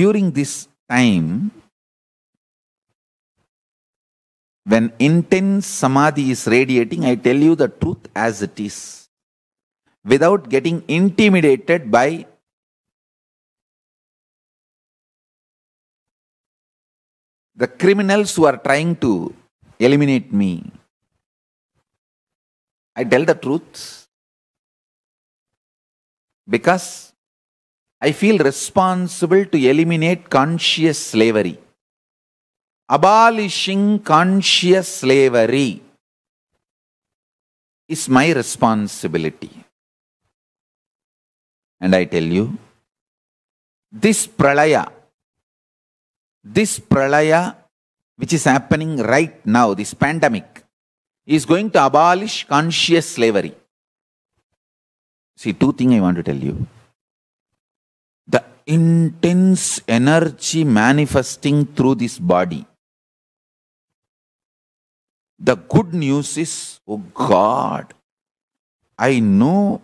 during this time, when intense samadhi is radiating, I tell you the truth as it is, without getting intimidated by the criminals who are trying to eliminate me. I tell the truth because I feel responsible to eliminate conscious slavery. Abolishing conscious slavery is my responsibility. And I tell you, this pralaya, this pralaya which is happening right now, this pandemic, is going to abolish conscious slavery. See, two things I want to tell you intense energy manifesting through this body. The good news is, oh God, I know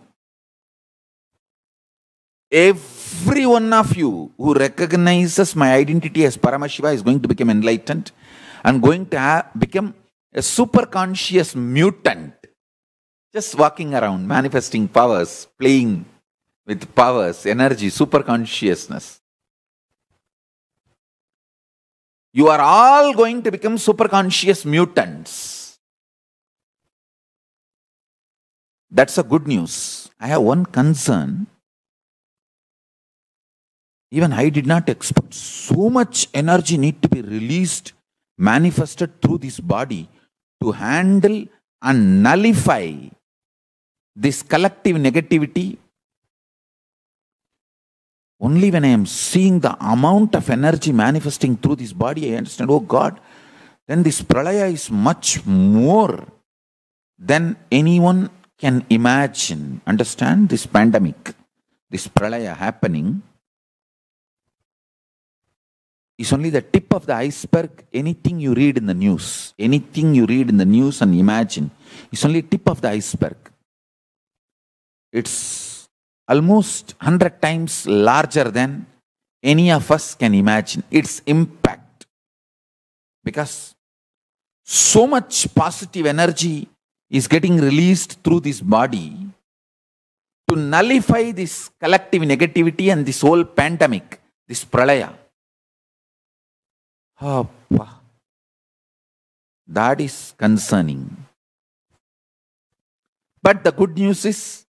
every one of you who recognizes my identity as Paramashiva is going to become enlightened and going to have, become a super conscious mutant, just walking around, manifesting powers, playing with powers, energy, super consciousness. You are all going to become super conscious mutants. That's a good news. I have one concern. Even I did not expect so much energy need to be released, manifested through this body to handle and nullify this collective negativity only when I am seeing the amount of energy manifesting through this body, I understand, oh God, then this pralaya is much more than anyone can imagine. Understand this pandemic, this pralaya happening is only the tip of the iceberg. Anything you read in the news, anything you read in the news and imagine, is only tip of the iceberg. It's almost 100 times larger than any of us can imagine. Its impact. Because so much positive energy is getting released through this body to nullify this collective negativity and this whole pandemic, this pralaya. Oh, that is concerning. But the good news is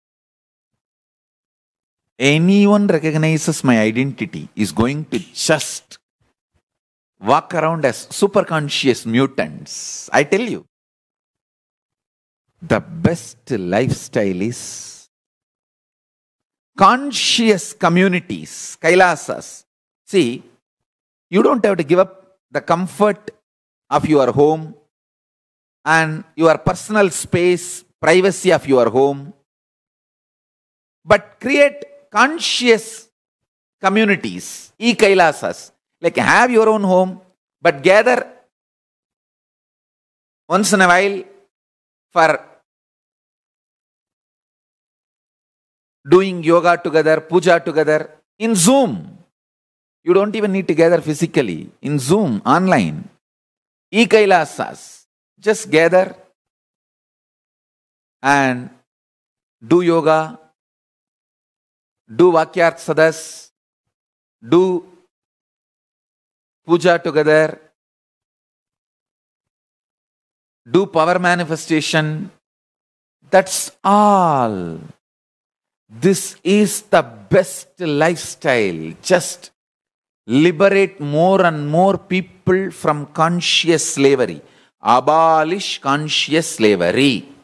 anyone recognizes my identity is going to just walk around as super conscious mutants. I tell you, the best lifestyle is conscious communities, Kailasas. See, you don't have to give up the comfort of your home and your personal space, privacy of your home, but create conscious communities, e kailasas. Like have your own home, but gather once in a while for doing yoga together, puja together in Zoom. You don't even need to gather physically. In Zoom, online. E kailasas. Just gather and do yoga do Vakyarth Sadas, do puja together, do power manifestation. That's all. This is the best lifestyle. Just liberate more and more people from conscious slavery. Abolish conscious slavery.